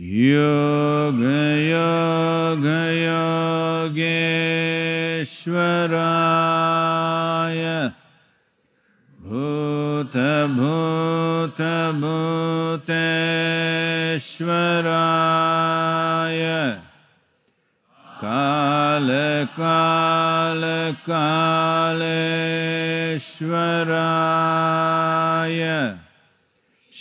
योगयोगयोगेश्वराय भूत भोत भूतश्वर कालकाल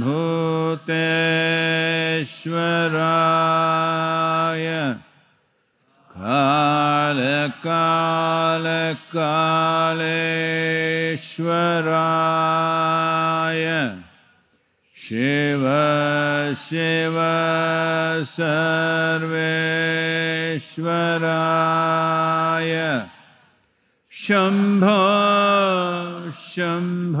भूतेश्वराय काल काल कालेश्वराय शिव शिव सर्वेश्वराय शंभ शंभ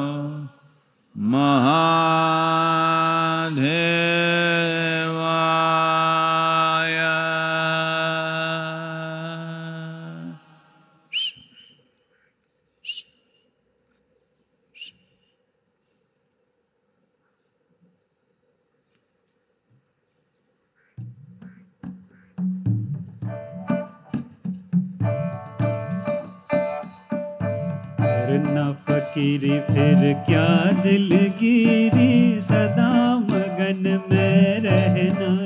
ना फकीरी फिर क्या दिलगिरी सदा मगन में रहना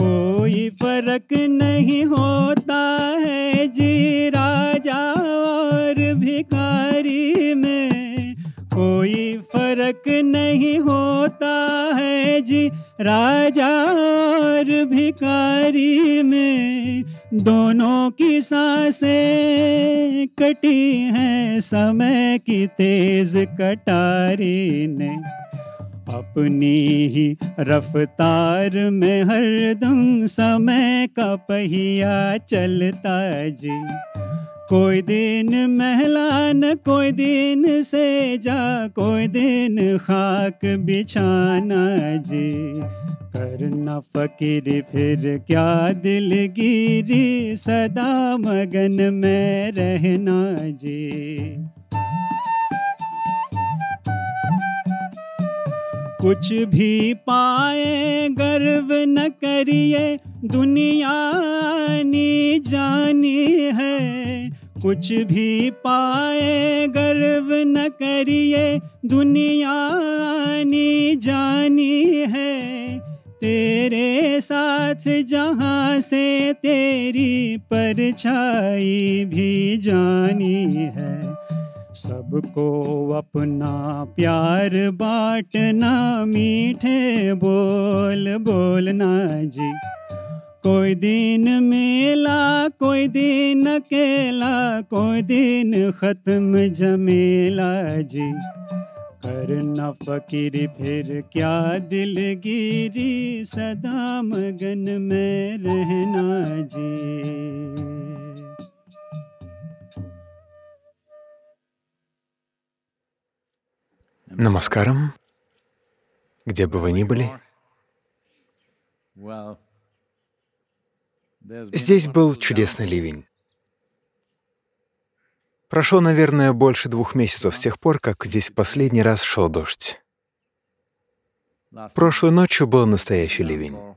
कोई फर्क नहीं होता है जी राजा और भिखारी में कोई फर्क नहीं होता है जी राजा और भिखारी में दोनों की सांसें कटी हैं समय की तेज कटारी ने अपनी ही रफ्तार में हरदम समय का पहिया चलता जी कोई दिन महलान कोई दिन से जा कोई दिन खाक बिछाना जी करना फकीर फिर क्या दिलगिरी सदा मगन में रहना जी कुछ भी पाए गर्व न करिए दुनिया नी जानी है कुछ भी पाए गर्व न करिए दुनिया नी जानी है तेरे साथ जहाँ से तेरी परछाई भी जानी है सबको अपना प्यार बांटना मीठे बोल बोलना जी कोई दिन मेला कोई दिन अकेला कोई दिन ख़त्म जमेला जी न फकीर फिर क्या दिलगिरी सदा मगन में रहना जी Намаскарам, где бы вы ни были. Здесь был чудесный ливень. Прошло, наверное, больше двух месяцев с тех пор, как здесь в последний раз шел дождь. Прошлой ночью был настоящий ливень.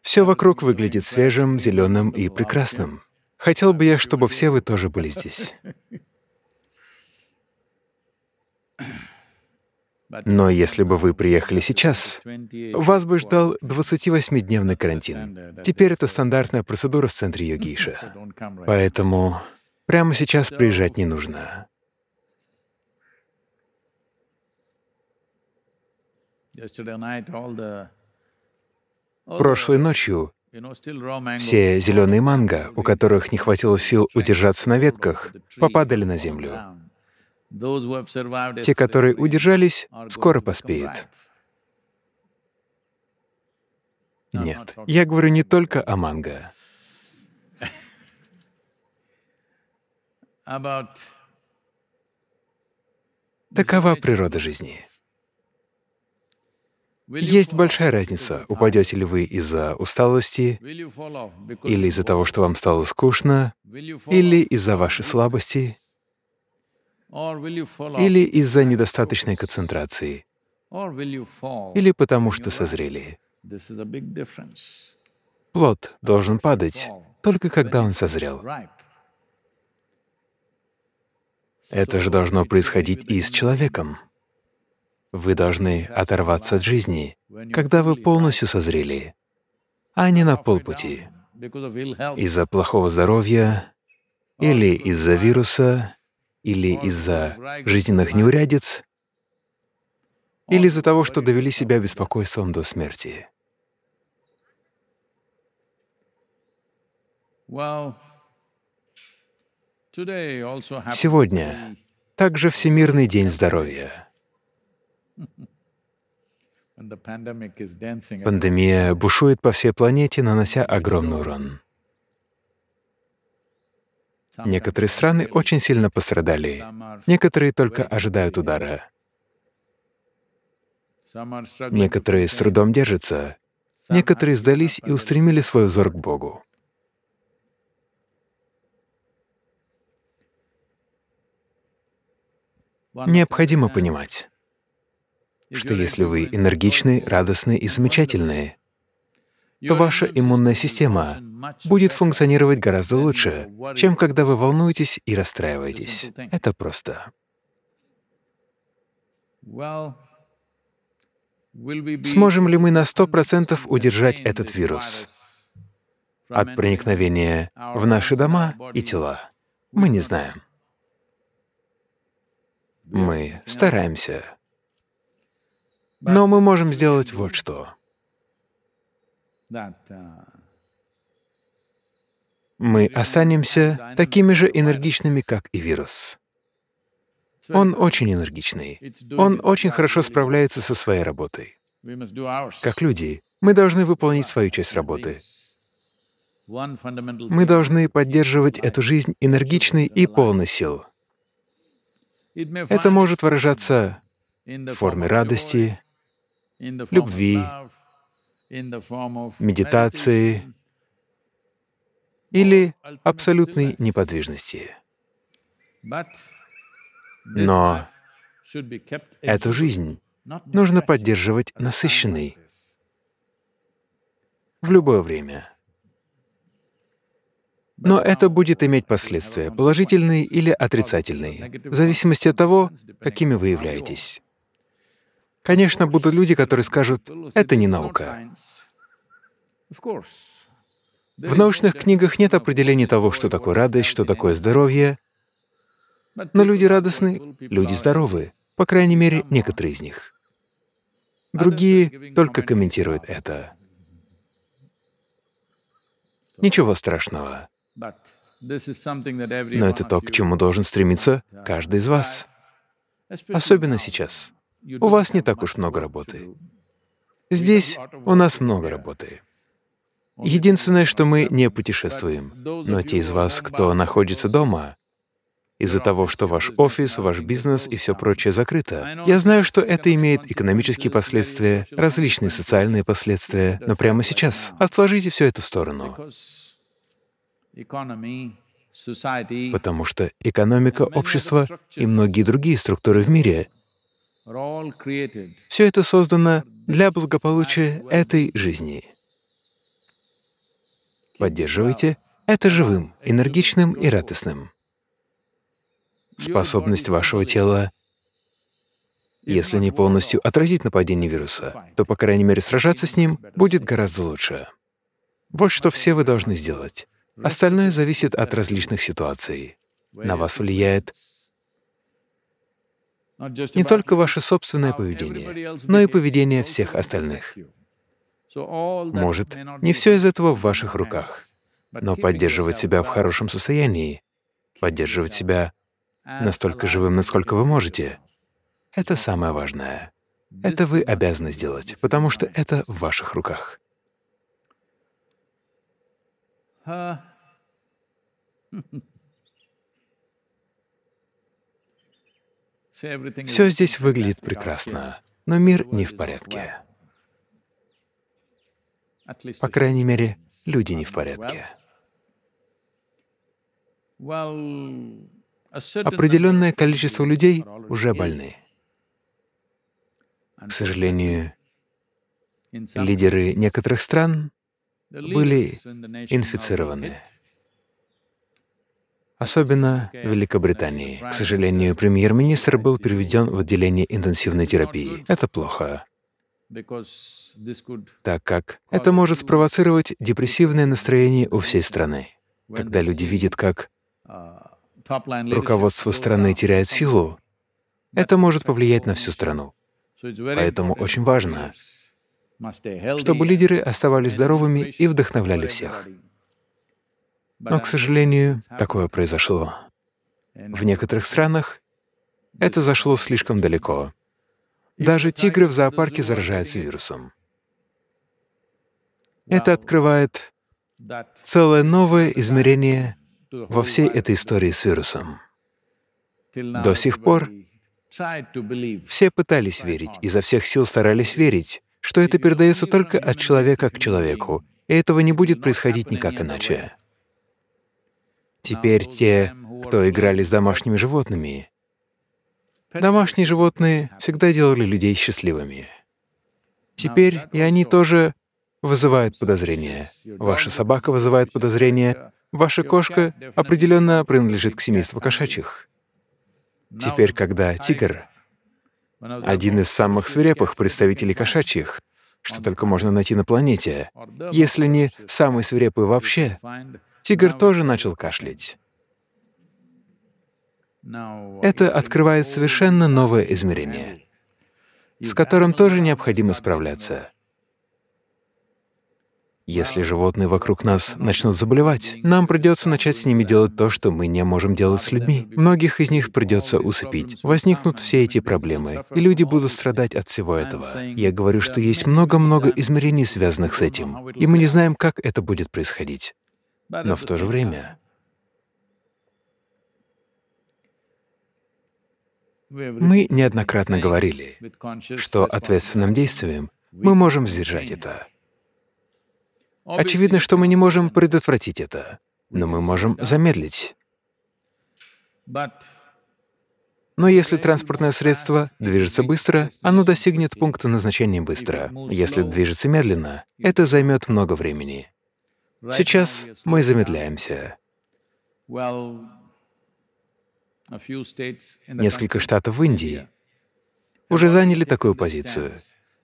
Все вокруг выглядит свежим, зеленым и прекрасным. Хотел бы я, чтобы все вы тоже были здесь. Но если бы вы приехали сейчас, вас бы ждал 28-дневный карантин. Теперь это стандартная процедура в центре Йогиша. Поэтому прямо сейчас приезжать не нужно. Прошлой ночью все зеленые манго, у которых не хватило сил удержаться на ветках, попадали на землю. Те, которые удержались, скоро поспеют. Нет, я говорю не только о манго. Такова природа жизни. Есть большая разница, упадете ли вы из-за усталости, или из-за того, что вам стало скучно, или из-за вашей слабости, или из-за недостаточной концентрации, или потому что созрели. Плод должен падать только когда он созрел. Это же должно происходить и с человеком. Вы должны оторваться от жизни, когда вы полностью созрели, а не на полпути. Из-за плохого здоровья или из-за вируса или из-за жизненных неурядиц, или из-за того, что довели себя беспокойством до смерти. Сегодня также Всемирный день здоровья. Пандемия бушует по всей планете, нанося огромный урон. Некоторые страны очень сильно пострадали, некоторые только ожидают удара. Некоторые с трудом держатся, некоторые сдались и устремили свой взор к Богу. Необходимо понимать, что если вы энергичны, радостны и замечательные то ваша иммунная система будет функционировать гораздо лучше, чем когда вы волнуетесь и расстраиваетесь. Это просто. Сможем ли мы на 100% удержать этот вирус от проникновения в наши дома и тела? Мы не знаем. Мы стараемся. Но мы можем сделать вот что. Мы останемся такими же энергичными, как и вирус. Он очень энергичный. Он очень хорошо справляется со своей работой. Как люди, мы должны выполнить свою часть работы. Мы должны поддерживать эту жизнь энергичной и полной сил. Это может выражаться в форме радости, любви, медитации или абсолютной неподвижности. Но эту жизнь нужно поддерживать насыщенной в любое время. Но это будет иметь последствия, положительные или отрицательные, в зависимости от того, какими вы являетесь. Конечно, будут люди, которые скажут, это не наука. В научных книгах нет определения того, что такое радость, что такое здоровье, но люди радостны, люди здоровы, по крайней мере, некоторые из них. Другие только комментируют это. Ничего страшного. Но это то, к чему должен стремиться каждый из вас, особенно сейчас у вас не так уж много работы. Здесь у нас много работы. Единственное, что мы не путешествуем. Но те из вас, кто находится дома, из-за того, что ваш офис, ваш бизнес и все прочее закрыто. Я знаю, что это имеет экономические последствия, различные социальные последствия, но прямо сейчас отложите все это в сторону. Потому что экономика, общество и многие другие структуры в мире все это создано для благополучия этой жизни. Поддерживайте это живым, энергичным и радостным. Способность вашего тела, если не полностью отразить нападение вируса, то, по крайней мере, сражаться с ним будет гораздо лучше. Вот что все вы должны сделать. Остальное зависит от различных ситуаций. На вас влияет не только ваше собственное поведение, но и поведение всех остальных. Может, не все из этого в ваших руках, но поддерживать себя в хорошем состоянии, поддерживать себя настолько живым, насколько вы можете, это самое важное. Это вы обязаны сделать, потому что это в ваших руках. Все здесь выглядит прекрасно, но мир не в порядке. По крайней мере, люди не в порядке. Определенное количество людей уже больны. К сожалению, лидеры некоторых стран были инфицированы особенно Великобритании. К сожалению, премьер-министр был переведен в отделение интенсивной терапии. Это плохо, так как это может спровоцировать депрессивное настроение у всей страны. Когда люди видят, как руководство страны теряет силу, это может повлиять на всю страну. Поэтому очень важно, чтобы лидеры оставались здоровыми и вдохновляли всех. Но, к сожалению, такое произошло. В некоторых странах это зашло слишком далеко. Даже тигры в зоопарке заражаются вирусом. Это открывает целое новое измерение во всей этой истории с вирусом. До сих пор все пытались верить, изо всех сил старались верить, что это передается только от человека к человеку, и этого не будет происходить никак иначе. Теперь те, кто играли с домашними животными. Домашние животные всегда делали людей счастливыми. Теперь и они тоже вызывают подозрения. Ваша собака вызывает подозрения. Ваша кошка определенно принадлежит к семейству кошачьих. Теперь, когда тигр — один из самых свирепых представителей кошачьих, что только можно найти на планете, если не самый свирепый вообще, тигр тоже начал кашлять. Это открывает совершенно новое измерение, с которым тоже необходимо справляться. Если животные вокруг нас начнут заболевать, нам придется начать с ними делать то, что мы не можем делать с людьми. Многих из них придется усыпить. Возникнут все эти проблемы, и люди будут страдать от всего этого. Я говорю, что есть много-много измерений, связанных с этим, и мы не знаем, как это будет происходить но в то же время мы неоднократно говорили, что ответственным действием мы можем сдержать это. Очевидно, что мы не можем предотвратить это, но мы можем замедлить. Но если транспортное средство движется быстро, оно достигнет пункта назначения быстро. Если движется медленно, это займет много времени. Сейчас мы замедляемся. Несколько штатов в Индии уже заняли такую позицию.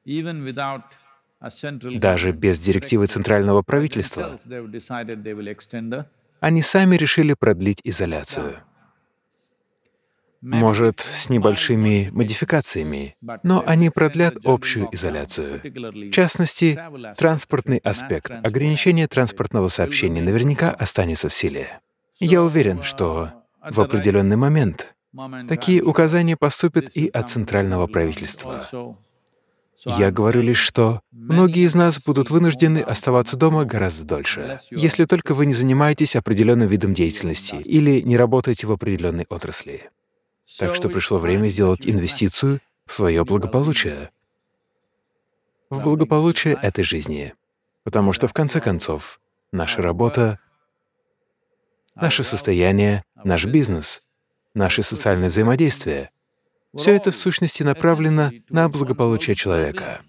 Даже без директивы центрального правительства они сами решили продлить изоляцию может, с небольшими модификациями, но они продлят общую изоляцию. В частности, транспортный аспект, ограничение транспортного сообщения наверняка останется в силе. Я уверен, что в определенный момент такие указания поступят и от центрального правительства. Я говорю лишь, что многие из нас будут вынуждены оставаться дома гораздо дольше, если только вы не занимаетесь определенным видом деятельности или не работаете в определенной отрасли. Так что пришло время сделать инвестицию в свое благополучие, в благополучие этой жизни. Потому что, в конце концов, наша работа, наше состояние, наш бизнес, наши социальные взаимодействия — все это в сущности направлено на благополучие человека.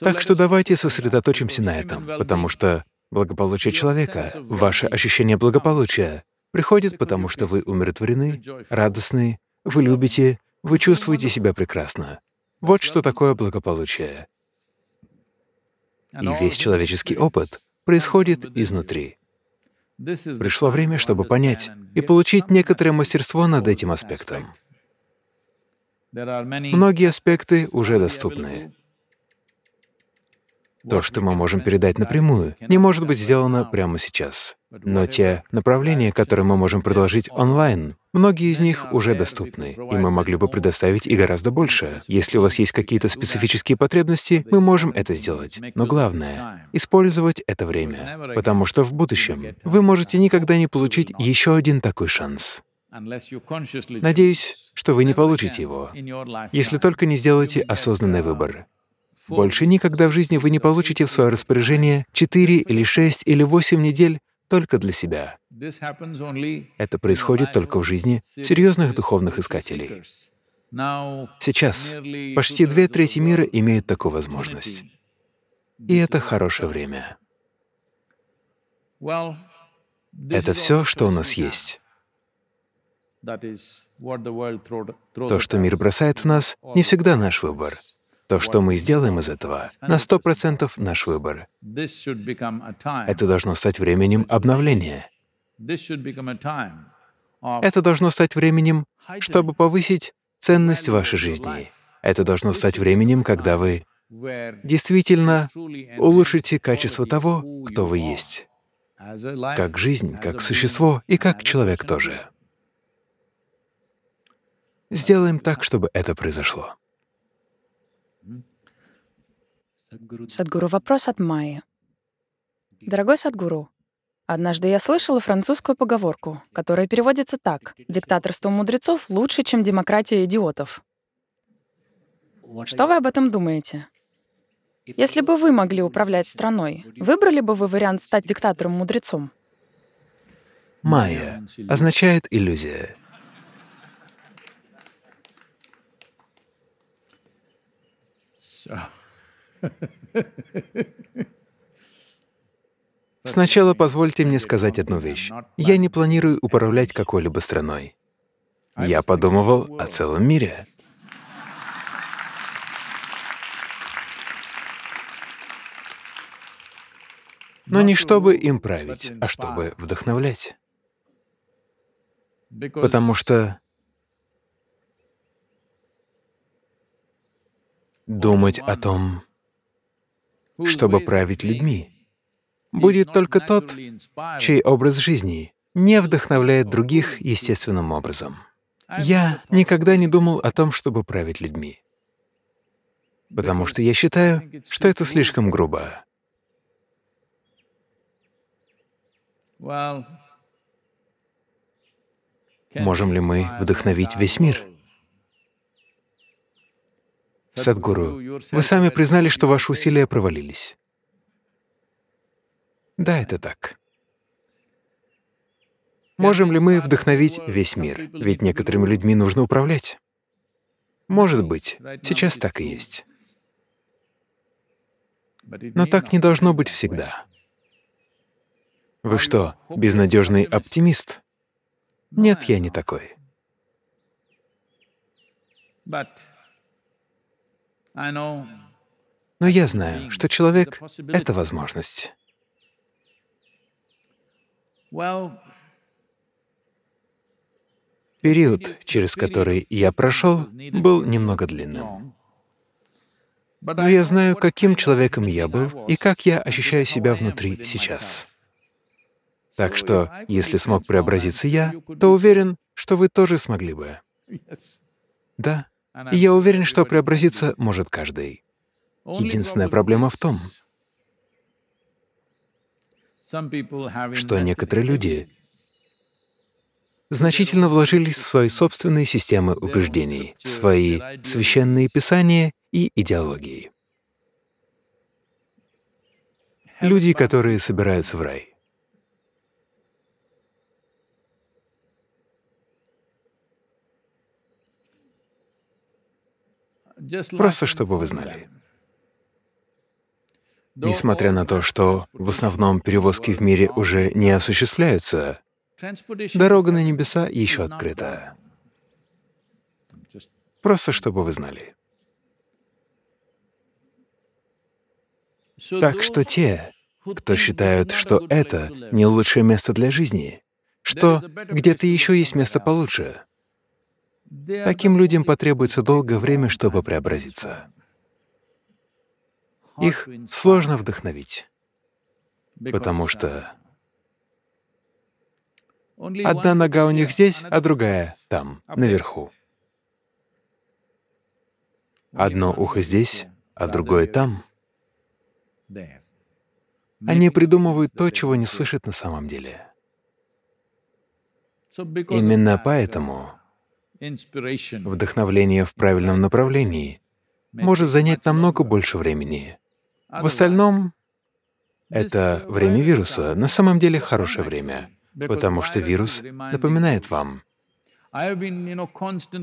Так что давайте сосредоточимся на этом, потому что благополучие человека, ваше ощущение благополучия приходит потому, что вы умиротворены, радостны, вы любите, вы чувствуете себя прекрасно. Вот что такое благополучие. И весь человеческий опыт происходит изнутри. Пришло время, чтобы понять и получить некоторое мастерство над этим аспектом. Многие аспекты уже доступны. То, что мы можем передать напрямую, не может быть сделано прямо сейчас. Но те направления, которые мы можем предложить онлайн, многие из них уже доступны, и мы могли бы предоставить и гораздо больше. Если у вас есть какие-то специфические потребности, мы можем это сделать. Но главное — использовать это время, потому что в будущем вы можете никогда не получить еще один такой шанс. Надеюсь, что вы не получите его, если только не сделаете осознанный выбор. Больше никогда в жизни вы не получите в свое распоряжение 4 или 6 или 8 недель только для себя. Это происходит только в жизни серьезных духовных искателей. Сейчас почти две трети мира имеют такую возможность. И это хорошее время. Это все, что у нас есть. То, что мир бросает в нас, не всегда наш выбор. То, что мы сделаем из этого, на сто процентов наш выбор. Это должно стать временем обновления. Это должно стать временем, чтобы повысить ценность вашей жизни. Это должно стать временем, когда вы действительно улучшите качество того, кто вы есть, как жизнь, как существо и как человек тоже. Сделаем так, чтобы это произошло. Садгуру, вопрос от Майи. Дорогой Садгуру, однажды я слышала французскую поговорку, которая переводится так. «Диктаторство мудрецов лучше, чем демократия идиотов». Что вы об этом думаете? Если бы вы могли управлять страной, выбрали бы вы вариант стать диктатором-мудрецом? Майя означает иллюзия. So. Сначала позвольте мне сказать одну вещь. Я не планирую управлять какой-либо страной. Я подумывал о целом мире. Но не чтобы им править, а чтобы вдохновлять. Потому что думать о том, чтобы править людьми. Будет только тот, чей образ жизни не вдохновляет других естественным образом. Я никогда не думал о том, чтобы править людьми, потому что я считаю, что это слишком грубо. Можем ли мы вдохновить весь мир? Садгуру, вы сами признали, что ваши усилия провалились. Да, это так. Можем ли мы вдохновить весь мир? Ведь некоторыми людьми нужно управлять. Может быть, сейчас так и есть. Но так не должно быть всегда. Вы что, безнадежный оптимист? Нет, я не такой. Но я знаю, что человек — это возможность. Период, через который я прошел, был немного длинным. Но я знаю, каким человеком я был и как я ощущаю себя внутри сейчас. Так что, если смог преобразиться я, то уверен, что вы тоже смогли бы. Да. И я уверен, что преобразиться может каждый. Единственная проблема в том, что некоторые люди значительно вложились в свои собственные системы убеждений, свои священные писания и идеологии. Люди, которые собираются в рай. Просто чтобы вы знали. Несмотря на то, что в основном перевозки в мире уже не осуществляются, дорога на небеса еще открыта. Просто чтобы вы знали. Так что те, кто считают, что это не лучшее место для жизни, что где-то еще есть место получше, Таким людям потребуется долгое время, чтобы преобразиться. Их сложно вдохновить, потому что одна нога у них здесь, а другая — там, наверху. Одно ухо здесь, а другое там. Они придумывают то, чего не слышат на самом деле. Именно поэтому Вдохновление в правильном направлении может занять намного больше времени. В остальном, это время вируса на самом деле хорошее время, потому что вирус напоминает вам.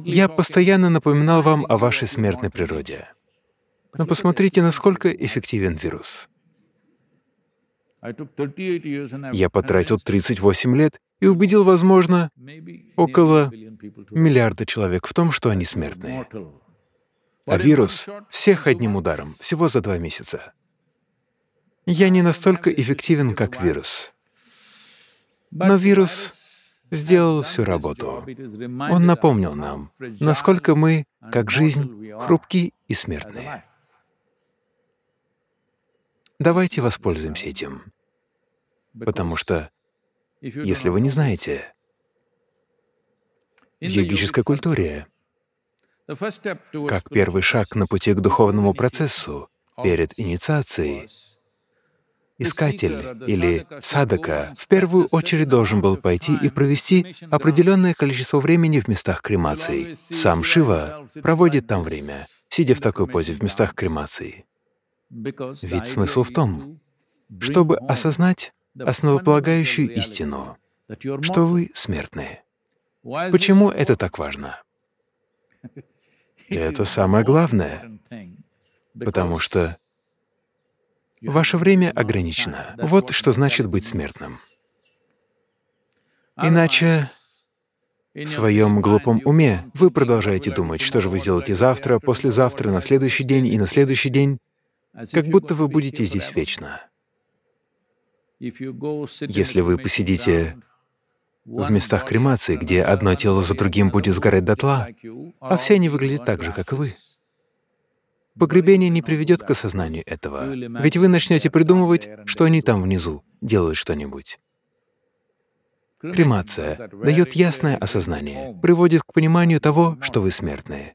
Я постоянно напоминал вам о вашей смертной природе. Но посмотрите, насколько эффективен вирус. Я потратил 38 лет и убедил, возможно, около миллиарды человек в том, что они смертные. А вирус — всех одним ударом, всего за два месяца. Я не настолько эффективен, как вирус. Но вирус сделал всю работу. Он напомнил нам, насколько мы, как жизнь, хрупки и смертные. Давайте воспользуемся этим. Потому что, если вы не знаете, в йогической культуре. Как первый шаг на пути к духовному процессу перед инициацией, искатель или садака в первую очередь должен был пойти и провести определенное количество времени в местах кремации. Сам Шива проводит там время, сидя в такой позе в местах кремации. Ведь смысл в том, чтобы осознать основополагающую истину, что вы смертные. Почему это так важно? Это самое главное, потому что ваше время ограничено. Вот что значит быть смертным. Иначе в своем глупом уме вы продолжаете думать, что же вы сделаете завтра, послезавтра, на следующий день и на следующий день, как будто вы будете здесь вечно. Если вы посидите в местах кремации, где одно тело за другим будет сгорать дотла, а все они выглядят так же, как и вы. Погребение не приведет к осознанию этого, ведь вы начнете придумывать, что они там внизу делают что-нибудь. Кремация дает ясное осознание, приводит к пониманию того, что вы смертные.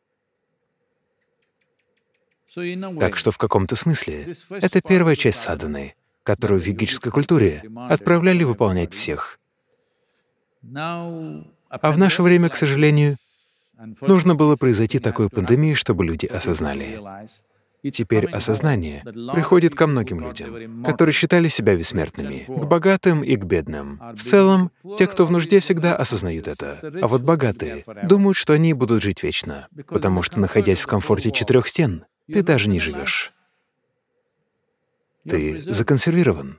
Так что в каком-то смысле это первая часть саданы, которую в йогической культуре отправляли выполнять всех — а в наше время, к сожалению, нужно было произойти такой пандемии, чтобы люди осознали. теперь осознание приходит ко многим людям, которые считали себя бессмертными, к богатым и к бедным. В целом, те, кто в нужде, всегда осознают это. А вот богатые думают, что они будут жить вечно, потому что, находясь в комфорте четырех стен, ты даже не живешь. Ты законсервирован.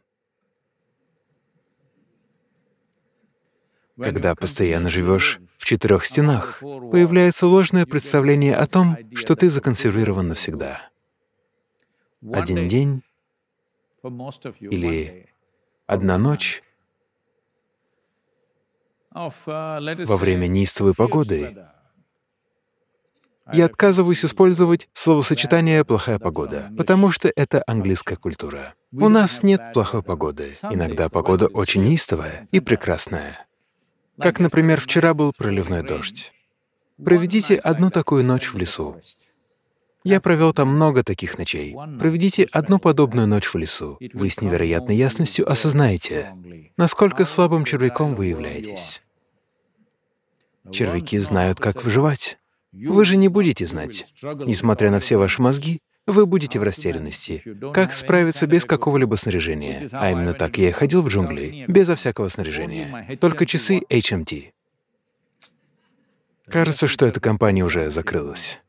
Когда постоянно живешь в четырех стенах, появляется ложное представление о том, что ты законсервирован навсегда. Один день или одна ночь uh, во время неистовой погоды я отказываюсь использовать словосочетание «плохая погода», потому что это английская культура. У нас нет плохой погоды. Иногда погода очень неистовая и прекрасная. Как, например, вчера был проливной дождь. Проведите одну такую ночь в лесу. Я провел там много таких ночей. Проведите одну подобную ночь в лесу. Вы с невероятной ясностью осознаете, насколько слабым червяком вы являетесь. Червяки знают, как выживать. Вы же не будете знать. Несмотря на все ваши мозги, вы будете в растерянности. Как справиться без какого-либо снаряжения? А именно так я и ходил в джунгли, безо всякого снаряжения. Только часы HMT. Кажется, что эта компания уже закрылась.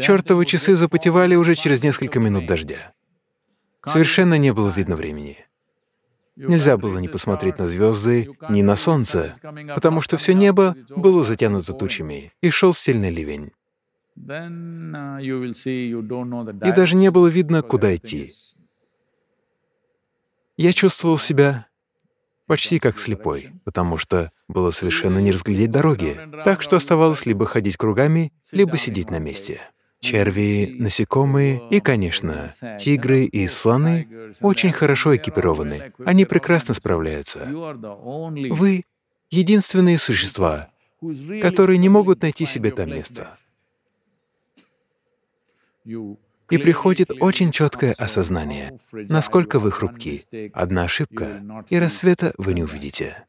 Чёртовы часы запотевали уже через несколько минут дождя. Совершенно не было видно времени. Нельзя было ни посмотреть на звезды, ни на солнце, потому что все небо было затянуто тучами, и шел сильный ливень. Uh, и даже не было видно, куда идти. Я чувствовал себя почти как слепой, потому что было совершенно не разглядеть дороги, так что оставалось либо ходить кругами, либо сидеть на месте. Черви, насекомые и, конечно, тигры и слоны очень хорошо экипированы. Они прекрасно справляются. Вы — единственные существа, которые не могут найти себе там место. И приходит очень четкое осознание, насколько вы хрупки. Одна ошибка, и рассвета вы не увидите.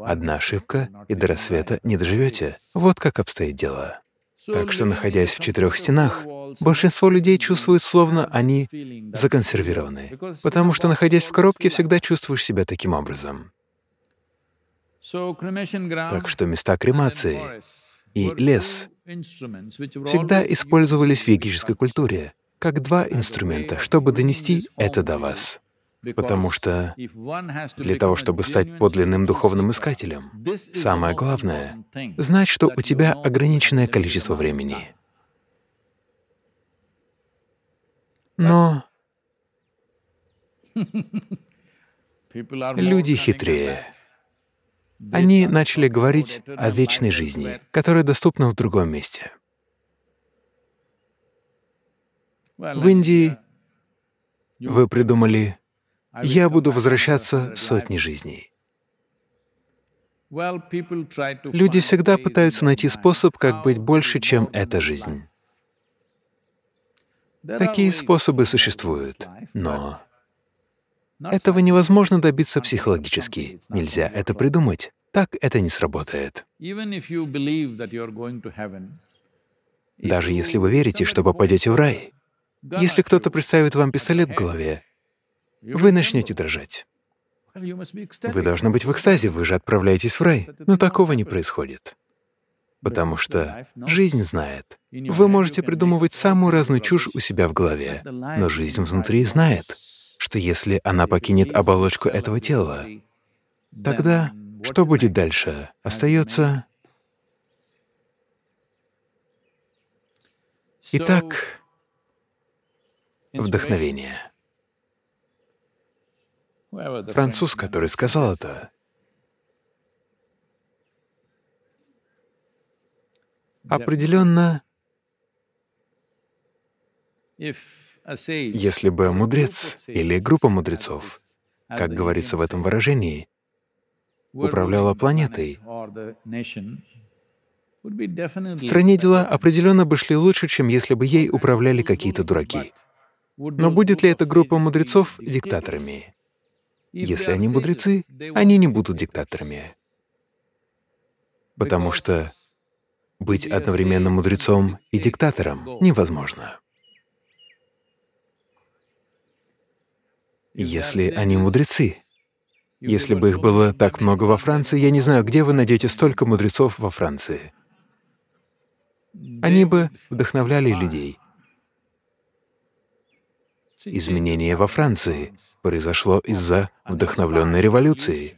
Одна ошибка, и до рассвета не доживете. Вот как обстоит дело. Так что, находясь в четырех стенах, большинство людей чувствуют, словно они законсервированы, потому что, находясь в коробке, всегда чувствуешь себя таким образом. Так что места кремации и лес всегда использовались в йогической культуре как два инструмента, чтобы донести это до вас. Потому что для того, чтобы стать подлинным духовным искателем, самое главное — знать, что у тебя ограниченное количество времени. Но люди хитрее они начали говорить о вечной жизни, которая доступна в другом месте. В Индии вы придумали «я буду возвращаться сотни жизней». Люди всегда пытаются найти способ, как быть больше, чем эта жизнь. Такие способы существуют, но этого невозможно добиться психологически. Нельзя это придумать. Так это не сработает. Даже если вы верите, что попадете в рай, если кто-то представит вам пистолет в голове, вы начнете дрожать. Вы должны быть в экстазе, вы же отправляетесь в рай. Но такого не происходит. Потому что жизнь знает. Вы можете придумывать самую разную чушь у себя в голове, но жизнь внутри знает, что если она покинет оболочку этого тела, тогда что будет дальше? Остается... Итак, вдохновение. Француз, который сказал это, определенно если бы мудрец или группа мудрецов, как говорится в этом выражении, управляла планетой, в стране дела определенно бы шли лучше, чем если бы ей управляли какие-то дураки. Но будет ли эта группа мудрецов диктаторами? Если они мудрецы, они не будут диктаторами. Потому что быть одновременно мудрецом и диктатором невозможно. если они мудрецы. Если бы их было так много во Франции, я не знаю, где вы найдете столько мудрецов во Франции. Они бы вдохновляли людей. Изменение во Франции произошло из-за вдохновленной революции.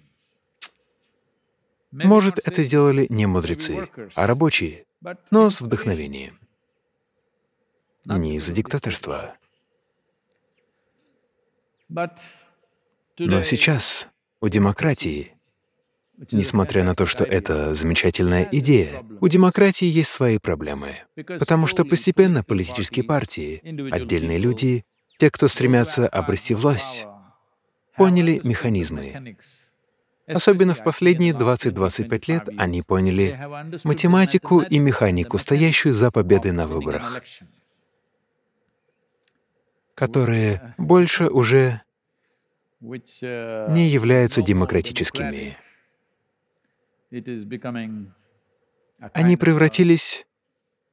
Может, это сделали не мудрецы, а рабочие, но с вдохновением. Не из-за диктаторства. Но сейчас у демократии, несмотря на то, что это замечательная идея, у демократии есть свои проблемы, потому что постепенно политические партии, отдельные люди, те, кто стремятся обрести власть, поняли механизмы. Особенно в последние 20-25 лет они поняли математику и механику, стоящую за победой на выборах которые uh, больше уже uh, не являются демократическими. Они uh, превратились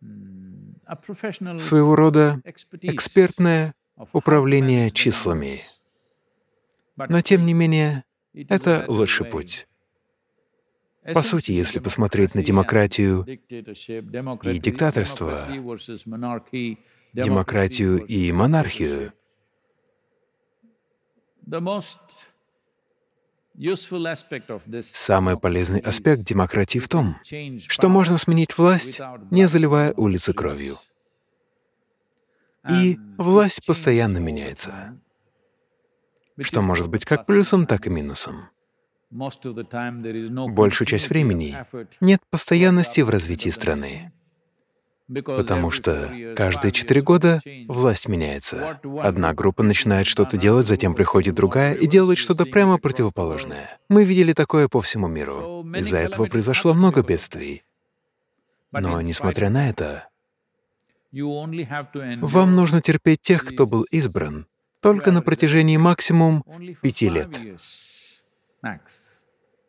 в mm, своего рода экспертное управление числами. Но тем не менее, это лучший путь. По сути, если посмотреть на демократию и диктаторство, демократию и монархию. Самый полезный аспект демократии в том, что можно сменить власть, не заливая улицы кровью. И власть постоянно меняется, что может быть как плюсом, так и минусом. Большую часть времени нет постоянности в развитии страны. Потому что каждые четыре года власть меняется. Одна группа начинает что-то делать, затем приходит другая и делает что-то прямо противоположное. Мы видели такое по всему миру. Из-за этого произошло много бедствий. Но, несмотря на это, вам нужно терпеть тех, кто был избран, только на протяжении максимум пяти лет.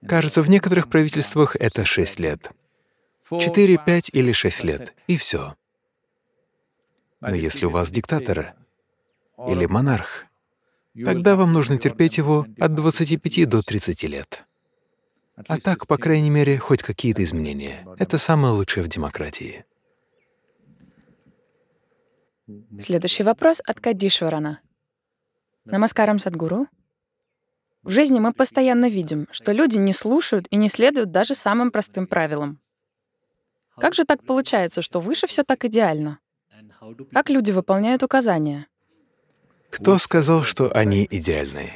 Кажется, в некоторых правительствах это шесть лет. 4, 5 или 6 лет, и все. Но если у вас диктатор или монарх, тогда вам нужно терпеть его от 25 до 30 лет. А так, по крайней мере, хоть какие-то изменения. Это самое лучшее в демократии. Следующий вопрос от Кадишварана. Намаскарам, Садгуру. В жизни мы постоянно видим, что люди не слушают и не следуют даже самым простым правилам. Как же так получается, что выше все так идеально? Как люди выполняют указания? Кто сказал, что они идеальные?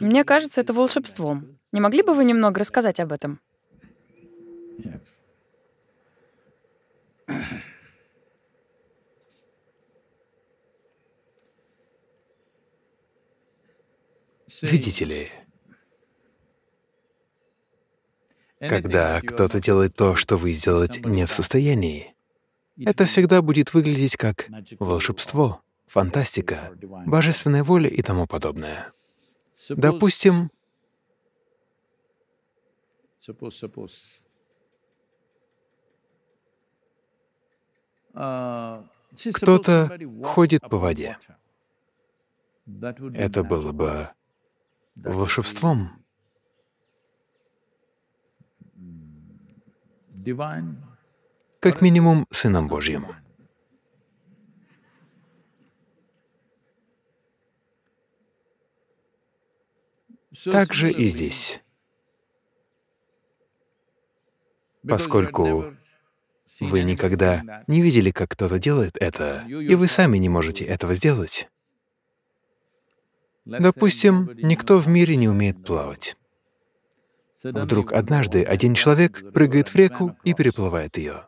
Мне кажется, это волшебством. Не могли бы вы немного рассказать об этом? Видите ли, Когда кто-то делает то, что вы сделать не в состоянии, это всегда будет выглядеть как волшебство, фантастика, божественная воля и тому подобное. Допустим, а, кто-то ходит по воде. Это было бы волшебством, как минимум Сыном Божьим. Так же и здесь. Поскольку вы никогда не видели, как кто-то делает это, и вы сами не можете этого сделать. Допустим, никто в мире не умеет плавать. Вдруг однажды один человек прыгает в реку и переплывает ее.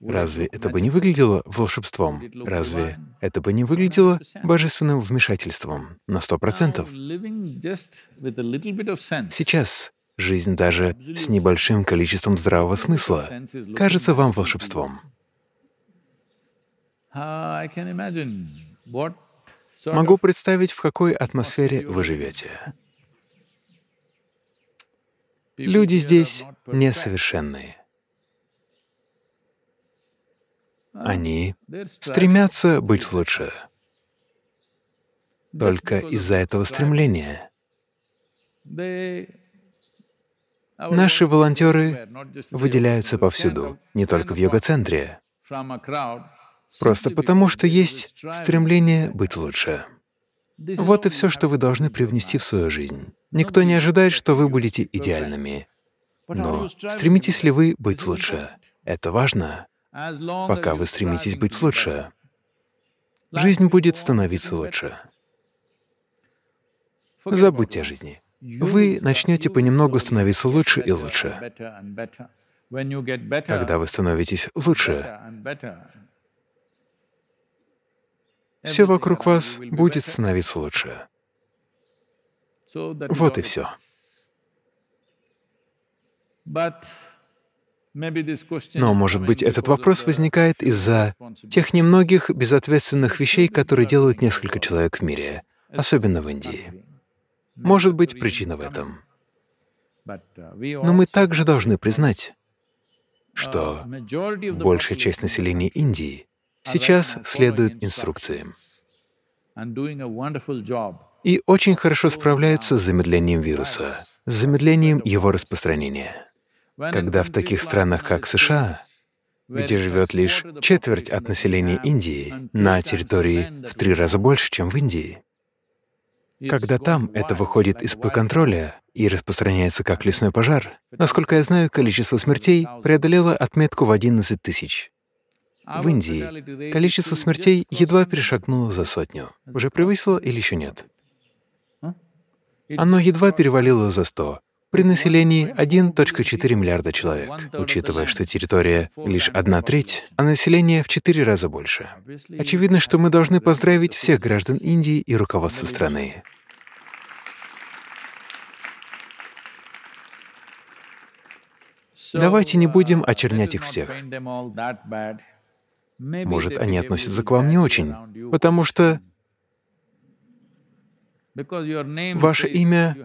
Разве это бы не выглядело волшебством? Разве это бы не выглядело божественным вмешательством на сто процентов? Сейчас жизнь даже с небольшим количеством здравого смысла кажется вам волшебством. Могу представить, в какой атмосфере вы живете. Люди здесь несовершенные. Они стремятся быть лучше. Только из-за этого стремления наши волонтеры выделяются повсюду, не только в йога-центре, просто потому что есть стремление быть лучше. Вот и все, что вы должны привнести в свою жизнь. Никто не ожидает, что вы будете идеальными. Но стремитесь ли вы быть лучше? Это важно. Пока вы стремитесь быть лучше, жизнь будет становиться лучше. Забудьте о жизни. Вы начнете понемногу становиться лучше и лучше. Когда вы становитесь лучше, все вокруг вас будет становиться лучше. Вот и все. Но, может быть, этот вопрос возникает из-за тех немногих безответственных вещей, которые делают несколько человек в мире, особенно в Индии. Может быть, причина в этом. Uh, Но мы также должны признать, uh, что большая часть населения Индии сейчас следует инструкциям и очень хорошо справляются с замедлением вируса, с замедлением его распространения. Когда в таких странах, как США, где живет лишь четверть от населения Индии, на территории в три раза больше, чем в Индии, когда там это выходит из-под контроля и распространяется как лесной пожар, насколько я знаю, количество смертей преодолело отметку в 11 тысяч. В Индии количество смертей едва перешагнуло за сотню. Уже превысило или еще нет? Оно едва перевалило за 100 при населении 1.4 миллиарда человек, учитывая, что территория лишь одна треть, а население в четыре раза больше. Очевидно, что мы должны поздравить всех граждан Индии и руководство страны. Давайте не будем очернять их всех. Может, они относятся к вам не очень, потому что Ваше имя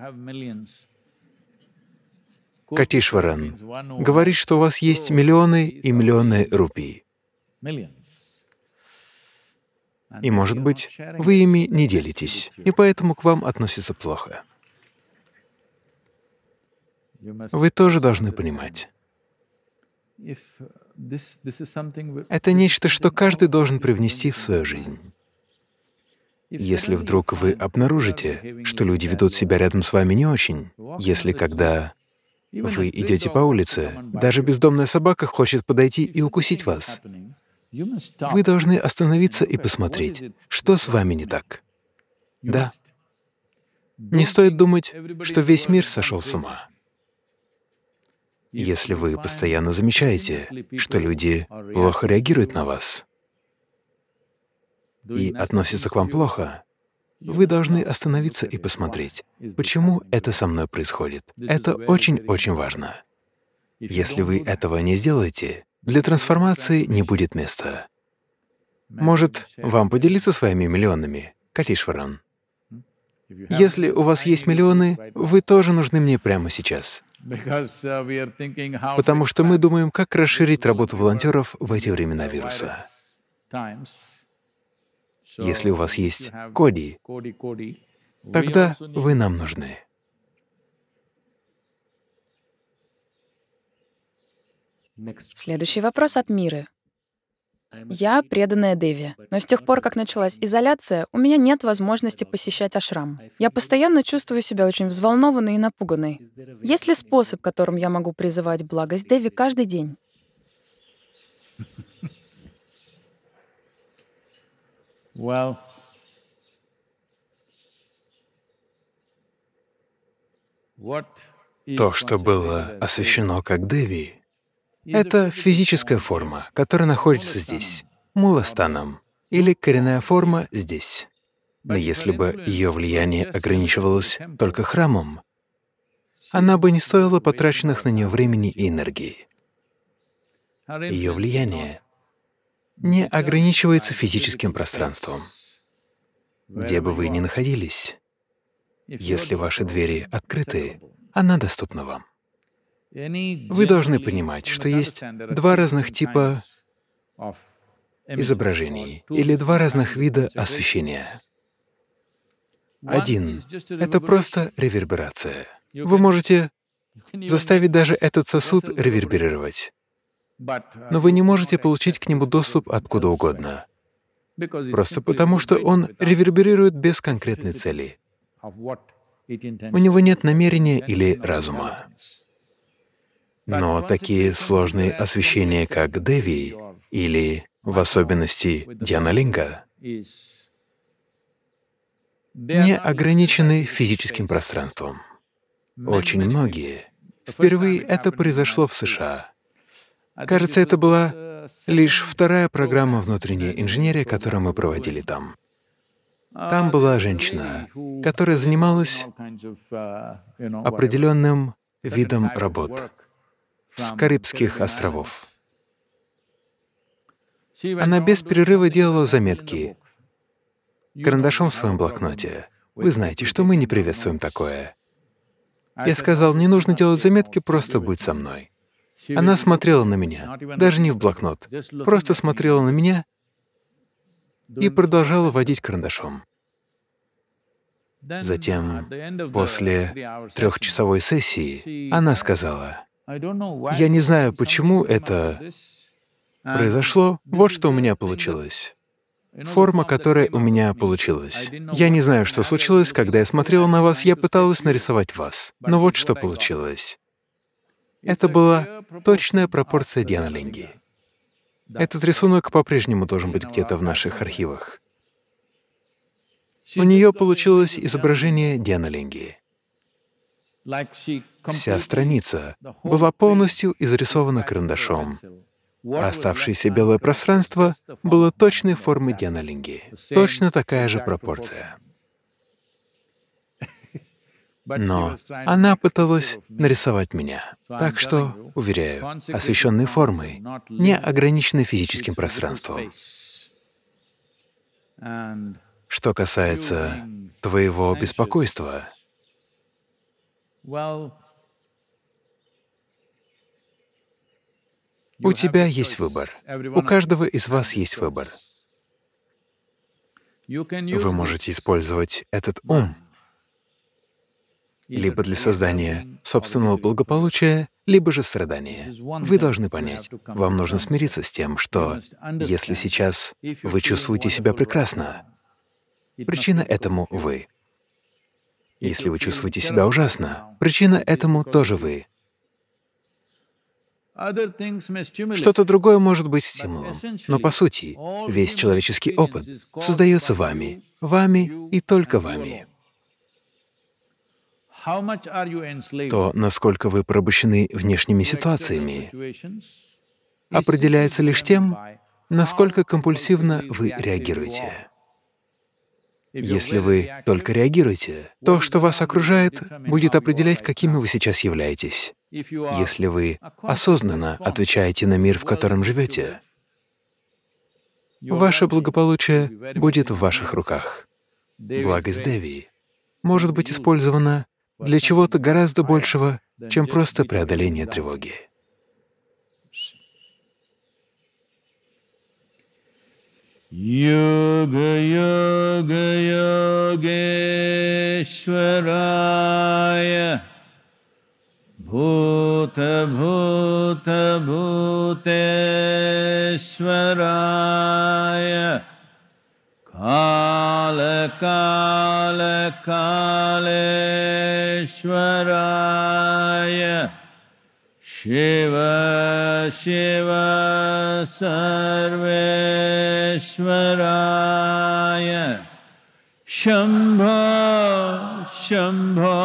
Катишваран говорит, что у вас есть миллионы и миллионы рупий. И, может быть, вы ими не делитесь, и поэтому к вам относятся плохо. Вы тоже должны понимать. Uh, Это нечто, что каждый должен привнести в свою жизнь. Если вдруг вы обнаружите, что люди ведут себя рядом с вами не очень, если когда вы идете по улице, даже бездомная собака хочет подойти и укусить вас, вы должны остановиться и посмотреть, что с вами не так. Да. Не стоит думать, что весь мир сошел с ума. Если вы постоянно замечаете, что люди плохо реагируют на вас, и относится к вам плохо, вы должны остановиться и посмотреть, почему это со мной происходит. Это очень-очень важно. Если вы этого не сделаете, для трансформации не будет места. Может, вам поделиться своими миллионами, Катишваран? Если у вас есть миллионы, вы тоже нужны мне прямо сейчас. Потому что мы думаем, как расширить работу волонтеров в эти времена вируса. Если у вас есть коди, тогда вы нам нужны. Следующий вопрос от Миры. Я преданная Деви, но с тех пор, как началась изоляция, у меня нет возможности посещать ашрам. Я постоянно чувствую себя очень взволнованной и напуганной. Есть ли способ, которым я могу призывать благость Деви каждый день? Well, то, что было освящено как Деви, это физическая форма, которая находится здесь, муластанам, или коренная форма здесь. Но если бы ее влияние ограничивалось только храмом, она бы не стоила потраченных на нее времени и энергии. Ее влияние не ограничивается физическим пространством. Где бы вы ни находились, если ваши двери открыты, она доступна вам. Вы должны понимать, что есть два разных типа изображений или два разных вида освещения. Один — это просто реверберация. Вы можете заставить даже этот сосуд реверберировать. Но вы не можете получить к нему доступ откуда угодно, просто потому что он реверберирует без конкретной цели. У него нет намерения или разума. Но такие сложные освещения, как Деви или, в особенности, Диана Линга, не ограничены физическим пространством. Очень многие. Впервые это произошло в США. Кажется, это была лишь вторая программа внутренней инженерии, которую мы проводили там. Там была женщина, которая занималась определенным видом работ с Карибских островов. Она без перерыва делала заметки карандашом в своем блокноте. Вы знаете, что мы не приветствуем такое. Я сказал, не нужно делать заметки, просто будь со мной. Она смотрела на меня, даже не в блокнот, просто смотрела на меня и продолжала водить карандашом. Затем, после трехчасовой сессии, она сказала, «Я не знаю, почему это произошло, вот что у меня получилось». Форма, которая у меня получилась. Я не знаю, что случилось, когда я смотрела на вас, я пыталась нарисовать вас. Но вот что получилось. Это была точная пропорция денолинги. Этот рисунок по-прежнему должен быть где-то в наших архивах. У нее получилось изображение денолинги. Вся страница была полностью изрисована карандашом, а оставшееся белое пространство было точной формы денолинги. Точно такая же пропорция. Но она пыталась нарисовать меня. Так что, уверяю, освещенные формы не ограничены физическим пространством. Что касается твоего беспокойства, у тебя есть выбор. У каждого из вас есть выбор. Вы можете использовать этот ум либо для создания собственного благополучия, либо же страдания. Вы должны понять, вам нужно смириться с тем, что если сейчас вы чувствуете себя прекрасно, причина этому — вы. Если вы чувствуете себя ужасно, причина этому тоже вы. Что-то другое может быть стимулом, но по сути весь человеческий опыт создается вами, вами и только вами то, насколько вы порабощены внешними ситуациями, определяется лишь тем, насколько компульсивно вы реагируете. Если вы только реагируете, то, что вас окружает, будет определять, какими вы сейчас являетесь. Если вы осознанно отвечаете на мир, в котором живете, ваше благополучие будет в ваших руках. Благость Деви может быть использована для чего-то гораздо большего, чем просто преодоление тревоги. Йога, йога, йогешварая, Бхута, Бхута, Бхутешварая, Кала, Кала, Кале, ईश्वराय शिव शिव सर्वेश्वराय शम्भो शम्भो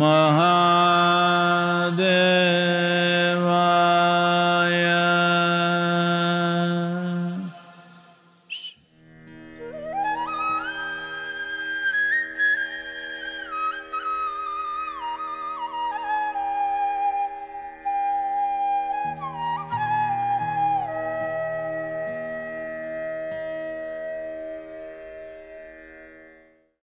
महा